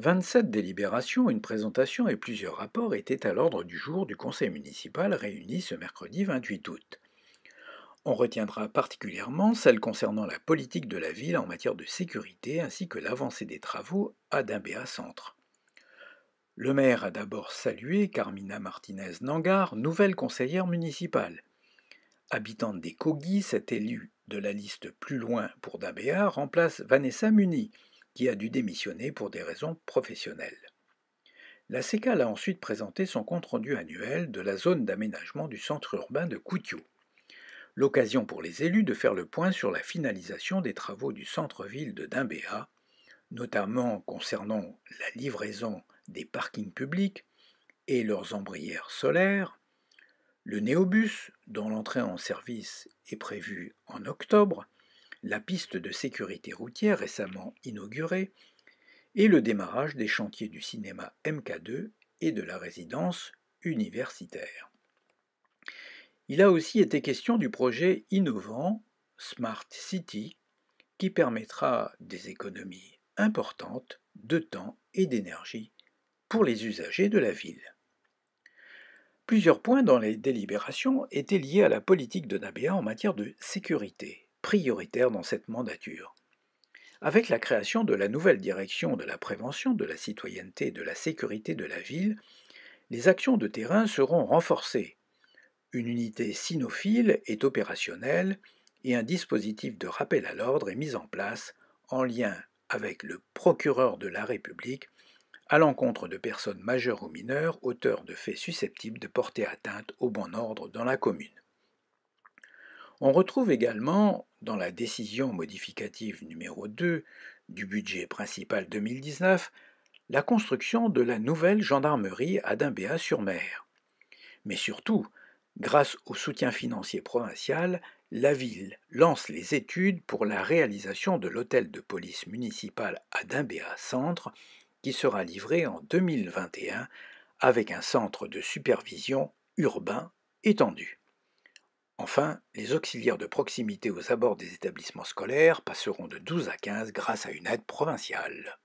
27 délibérations, une présentation et plusieurs rapports étaient à l'ordre du jour du conseil municipal réuni ce mercredi 28 août. On retiendra particulièrement celles concernant la politique de la ville en matière de sécurité ainsi que l'avancée des travaux à Dimbéa Centre. Le maire a d'abord salué Carmina Martinez Nangar, nouvelle conseillère municipale. Habitante des Cogis, cette élue de la liste plus loin pour Dimbéa remplace Vanessa Muni, qui a dû démissionner pour des raisons professionnelles. La SECAL a ensuite présenté son compte-rendu annuel de la zone d'aménagement du centre urbain de Coutio. L'occasion pour les élus de faire le point sur la finalisation des travaux du centre-ville de Dimbéa, notamment concernant la livraison des parkings publics et leurs embrières solaires, le néobus, dont l'entrée en service est prévue en octobre, la piste de sécurité routière récemment inaugurée et le démarrage des chantiers du cinéma MK2 et de la résidence universitaire. Il a aussi été question du projet innovant Smart City qui permettra des économies importantes de temps et d'énergie pour les usagers de la ville. Plusieurs points dans les délibérations étaient liés à la politique de Nabéa en matière de sécurité, prioritaire dans cette mandature. Avec la création de la nouvelle direction de la prévention de la citoyenneté et de la sécurité de la ville, les actions de terrain seront renforcées. Une unité sinophile est opérationnelle et un dispositif de rappel à l'ordre est mis en place en lien avec le procureur de la République à l'encontre de personnes majeures ou mineures auteurs de faits susceptibles de porter atteinte au bon ordre dans la commune. On retrouve également, dans la décision modificative numéro 2 du budget principal 2019, la construction de la nouvelle gendarmerie à Dimbéa-sur-Mer. Mais surtout, grâce au soutien financier provincial, la ville lance les études pour la réalisation de l'hôtel de police municipal à Dimbéa Centre, qui sera livré en 2021 avec un centre de supervision urbain étendu. Enfin, les auxiliaires de proximité aux abords des établissements scolaires passeront de 12 à 15 grâce à une aide provinciale.